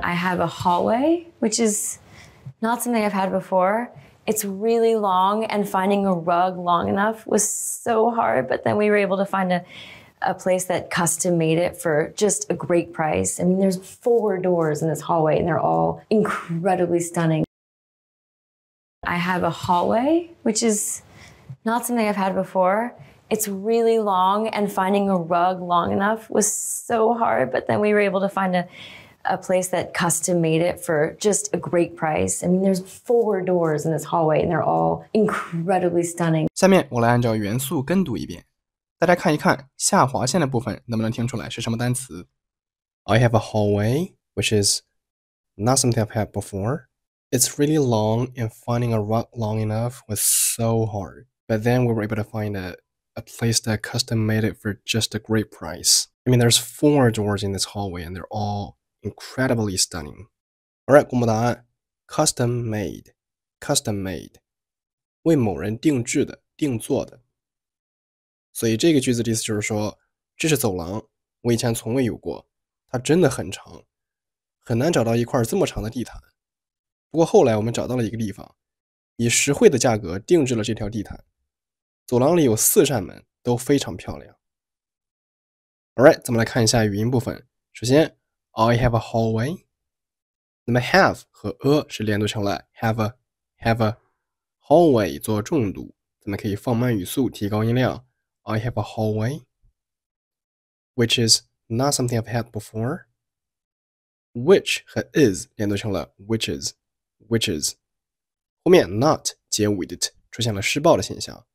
I have a hallway, which is not something I've had before. It's really long, and finding a rug long enough was so hard. But then we were able to find a, a place that custom made it for just a great price. I mean, there's four doors in this hallway, and they're all incredibly stunning. I have a hallway, which is not something I've had before it's really long and finding a rug long enough was so hard but then we were able to find a a place that custom made it for just a great price. I mean, there's four doors in this hallway, and they're all incredibly stunning. 下面我来按照元素跟读一遍，大家看一看下划线的部分能不能听出来是什么单词。I have a hallway, which is not something I've had before. It's really long, and finding a rug long enough was so hard. But then we were able to find a, a place that custom made it for just a great price. I mean, there's four doors in this hallway, and they're all Incredibly stunning. All right, 公布答案 custom made, custom made, 为某人定制的、定做的。所以这个句子的意思就是说，这是走廊，我以前从未有过，它真的很长，很难找到一块这么长的地毯。不过后来我们找到了一个地方，以实惠的价格定制了这条地毯。走廊里有四扇门，都非常漂亮。All right, 咱们来看一下语音部分。首先。I have a hallway。那么 have 和 a 是连读成了 have a have a hallway 做重读，咱们可以放慢语速，提高音量。I have a hallway, which is not something I've had before. Which 和 is 连读成了 which is which is。后面 not with it 出现了失爆的现象。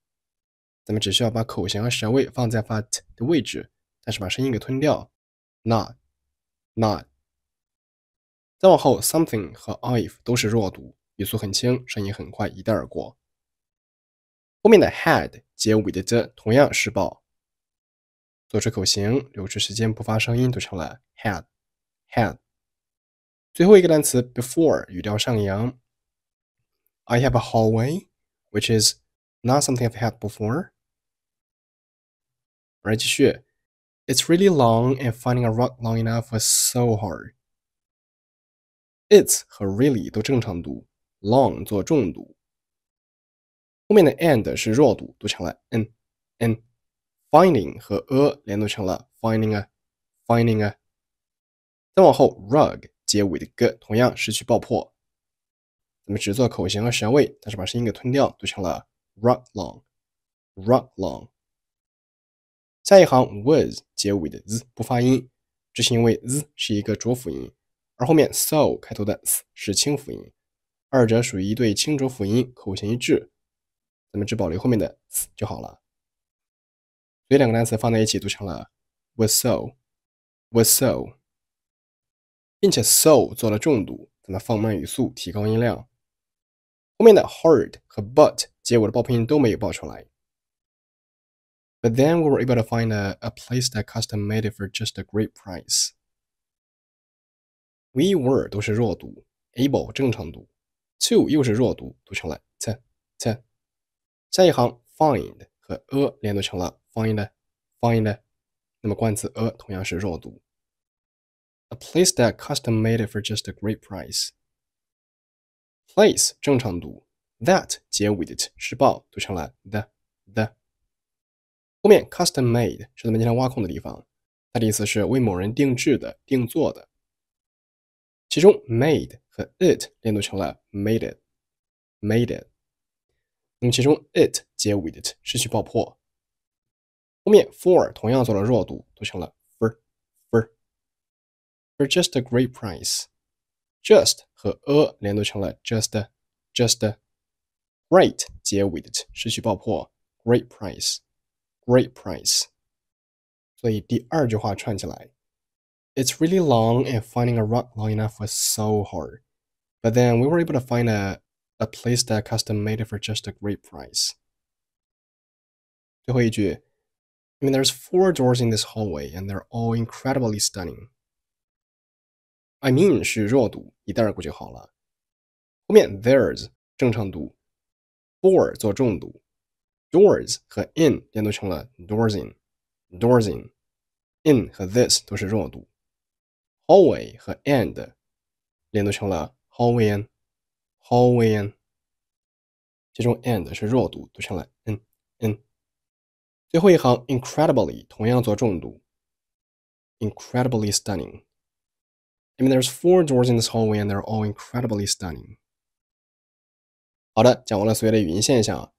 咱们只需要把口型和舌位放在发 t 的位置，但是把声音给吞掉。Not。那，再往后，something 和 if 都是弱读，语速很轻，声音很快一带而过。后面的 had 结尾的 the 同样是爆，做出口型，留出时间不发声音，读成了 had，had。最后一个单词 before 语调上扬。I have a hallway which is not something I've had before。来继续。It's really long and finding a rock long enough was so hard. It's 和 really 都正常读，long 做重读。后面的 and 是弱读，读成了 n n。finding 和 a 连读成了 finding a finding a。再往后 rug 结尾的 g 同样失去爆破，咱们只做口型和舌位，但是把声音给吞掉，读成了 rug long rug long。下一行 was 结尾的 z 不发音，这是因为 z 是一个浊辅音，而后面 so 开头的 s 是清辅音，二者属于一对清浊辅音，口型一致，咱们只保留后面的 s 就好了。所以两个单词放在一起读成了 was so was so，并且 so 做了重读，咱们放慢语速，提高音量。后面的 hard 和 but 结尾的爆破音都没有爆出来。But then we were able to find a, a place that custom made it for just a great price. We were 都是弱读，able 正常读，to 又是弱读，读成了 t t。下一行 find 和 a 连读成了 find find，那么冠词 a 同样是弱读。A place that custom made it for just a great price. Place 正常读，that 结尾的 t 是爆，读成了 the。后面 custom made 是咱们经常挖空的地方，它的意思是为某人定制的、定做的。其中 made 和 it 连读成了 made it，made it。那么其中 it 结尾 it 失去爆破，后面 for 同样做了弱读，读成了 for for for just a great price，just 和 a 连读成了 just just just。Great 结尾 it 失去爆破 great price。great price. It's really long and finding a rug long enough was so hard. But then we were able to find a a place that custom made it for just a great price. I mean there's four doors in this hallway and they're all incredibly stunning. I mean 是弱读，你带过就好了。后面 there's 正常读，for 做重读。doors 和 in 变读成了 in. 和 this 都是弱读。hallway 和 and 连读成了 hallwayan，hallwayan，其中 and 是弱读，读成了 n n。最后一行 incredibly 同样做重读，incredibly stunning。I mean, there's four doors in this hallway, and they're all incredibly stunning. 好的，讲完了所有的语音现象。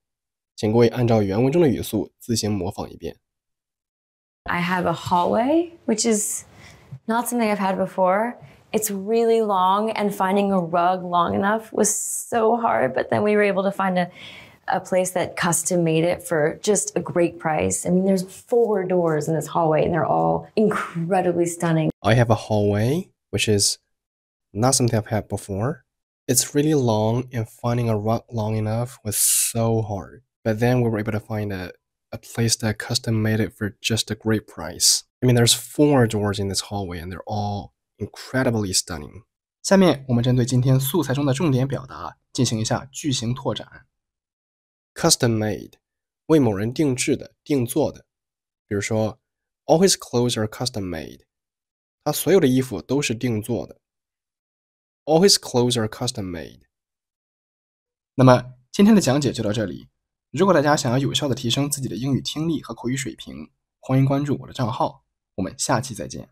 请各位按照原文中的语速自行模仿一遍。I have a hallway, which is not something I've had before. It's really long, and finding a rug long enough was so hard, but then we were able to find a a place that custom made it for just a great price. I mean, there's four doors in this hallway and they're all incredibly stunning. I have a hallway, which is not something I've had before. It's really long and finding a rug long enough was so hard. But then we were able to find a, a place that custom made it for just a great price. I mean, there's four doors in this hallway, and they're all incredibly stunning. 下面我们针对今天素材中的重点表达进行一下句型拓展。Custom made，为某人定制的、定做的。比如说，All his clothes are custom made。他所有的衣服都是定做的。All his clothes are custom made。那么今天的讲解就到这里。如果大家想要有效的提升自己的英语听力和口语水平，欢迎关注我的账号，我们下期再见。